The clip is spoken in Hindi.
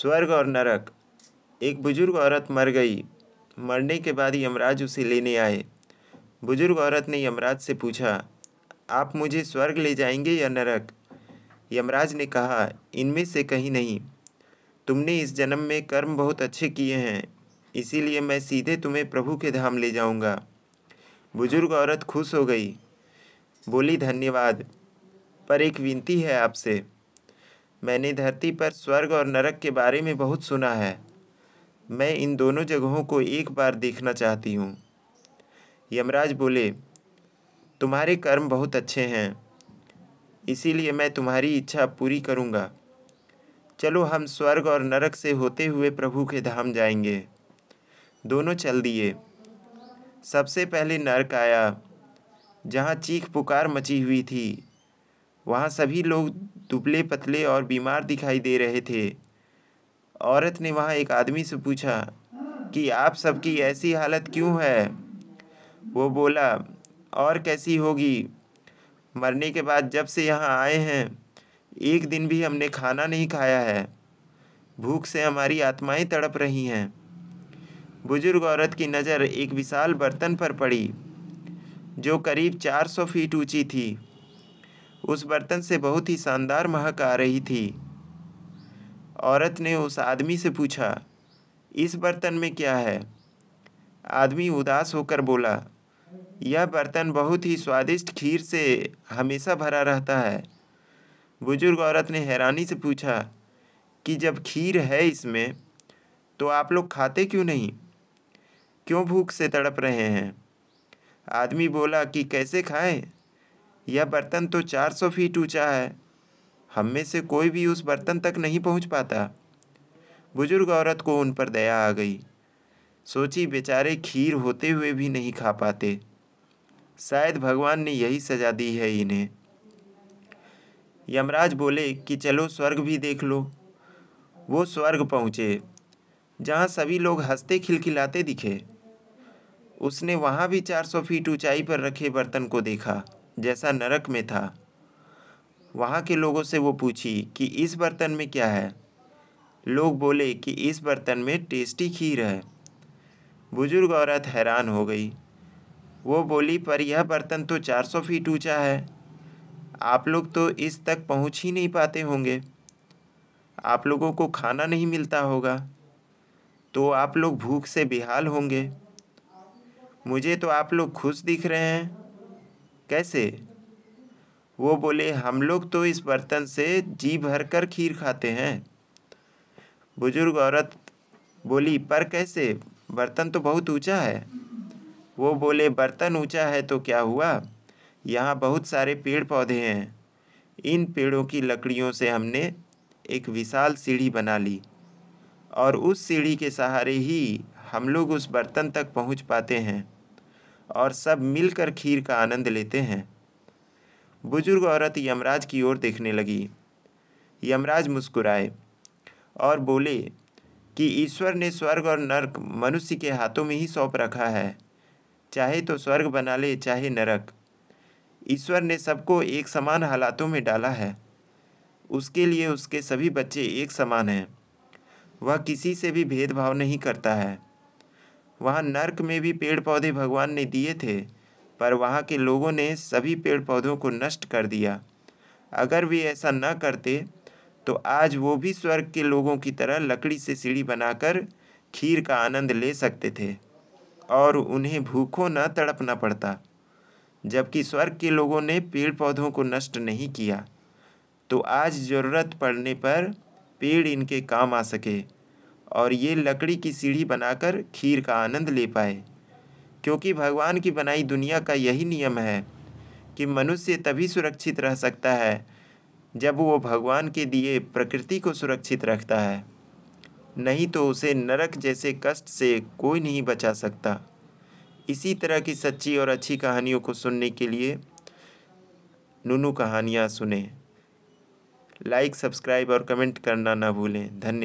स्वर्ग और नरक एक बुजुर्ग औरत मर गई मरने के बाद यमराज उसे लेने आए बुजुर्ग औरत ने यमराज से पूछा आप मुझे स्वर्ग ले जाएंगे या नरक यमराज ने कहा इनमें से कहीं नहीं तुमने इस जन्म में कर्म बहुत अच्छे किए हैं इसीलिए मैं सीधे तुम्हें प्रभु के धाम ले जाऊंगा बुजुर्ग औरत खुश हो गई बोली धन्यवाद पर एक विनती है आपसे मैंने धरती पर स्वर्ग और नरक के बारे में बहुत सुना है मैं इन दोनों जगहों को एक बार देखना चाहती हूँ यमराज बोले तुम्हारे कर्म बहुत अच्छे हैं इसीलिए मैं तुम्हारी इच्छा पूरी करूँगा चलो हम स्वर्ग और नरक से होते हुए प्रभु के धाम जाएंगे दोनों चल दिए सबसे पहले नरक आया जहाँ चीख पुकार मची हुई थी वहाँ सभी लोग दुबले पतले और बीमार दिखाई दे रहे थे औरत ने वहाँ एक आदमी से पूछा कि आप सबकी ऐसी हालत क्यों है वो बोला और कैसी होगी मरने के बाद जब से यहाँ आए हैं एक दिन भी हमने खाना नहीं खाया है भूख से हमारी आत्माएं तड़प रही हैं बुजुर्ग औरत की नज़र एक विशाल बर्तन पर पड़ी जो करीब 400 फीट ऊंची थी उस बर्तन से बहुत ही शानदार महक आ रही थी औरत ने उस आदमी से पूछा इस बर्तन में क्या है आदमी उदास होकर बोला यह बर्तन बहुत ही स्वादिष्ट खीर से हमेशा भरा रहता है बुजुर्ग औरत ने हैरानी से पूछा कि जब खीर है इसमें तो आप लोग खाते क्यों नहीं क्यों भूख से तड़प रहे हैं आदमी बोला कि कैसे खाएं यह बर्तन तो 400 फीट ऊंचा है हम में से कोई भी उस बर्तन तक नहीं पहुंच पाता बुजुर्ग औरत को उन पर दया आ गई सोची बेचारे खीर होते हुए भी नहीं खा पाते शायद भगवान ने यही सजा दी है इन्हें यमराज बोले कि चलो स्वर्ग भी देख लो वो स्वर्ग पहुँचे जहाँ सभी लोग हंसते खिलखिलाते दिखे उसने वहाँ भी 400 फीट ऊंचाई पर रखे बर्तन को देखा जैसा नरक में था वहाँ के लोगों से वो पूछी कि इस बर्तन में क्या है लोग बोले कि इस बर्तन में टेस्टी खीर है बुजुर्ग औरत हैरान हो गई वो बोली पर यह बर्तन तो 400 फीट ऊंचा है आप लोग तो इस तक पहुंच ही नहीं पाते होंगे आप लोगों को खाना नहीं मिलता होगा तो आप लोग भूख से बेहाल होंगे मुझे तो आप लोग खुश दिख रहे हैं कैसे वो बोले हम लोग तो इस बर्तन से जी भर कर खीर खाते हैं बुजुर्ग औरत बोली पर कैसे बर्तन तो बहुत ऊंचा है वो बोले बर्तन ऊंचा है तो क्या हुआ यहाँ बहुत सारे पेड़ पौधे हैं इन पेड़ों की लकड़ियों से हमने एक विशाल सीढ़ी बना ली और उस सीढ़ी के सहारे ही हम लोग उस बर्तन तक पहुँच पाते हैं और सब मिलकर खीर का आनंद लेते हैं बुजुर्ग औरत यमराज की ओर देखने लगी यमराज मुस्कुराए और बोले कि ईश्वर ने स्वर्ग और नरक मनुष्य के हाथों में ही सौंप रखा है चाहे तो स्वर्ग बना ले चाहे नरक ईश्वर ने सबको एक समान हालातों में डाला है उसके लिए उसके सभी बच्चे एक समान हैं वह किसी से भी भेदभाव नहीं करता है वहाँ नर्क में भी पेड़ पौधे भगवान ने दिए थे पर वहाँ के लोगों ने सभी पेड़ पौधों को नष्ट कर दिया अगर वे ऐसा न करते तो आज वो भी स्वर्ग के लोगों की तरह लकड़ी से सीढ़ी बनाकर खीर का आनंद ले सकते थे और उन्हें भूखों न तड़पना पड़ता जबकि स्वर्ग के लोगों ने पेड़ पौधों को नष्ट नहीं किया तो आज ज़रूरत पड़ने पर पेड़ इनके काम आ सके और ये लकड़ी की सीढ़ी बनाकर खीर का आनंद ले पाए क्योंकि भगवान की बनाई दुनिया का यही नियम है कि मनुष्य तभी सुरक्षित रह सकता है जब वो भगवान के दिए प्रकृति को सुरक्षित रखता है नहीं तो उसे नरक जैसे कष्ट से कोई नहीं बचा सकता इसी तरह की सच्ची और अच्छी कहानियों को सुनने के लिए नूनू कहानियाँ सुने लाइक सब्सक्राइब और कमेंट करना ना भूलें धन्यवाद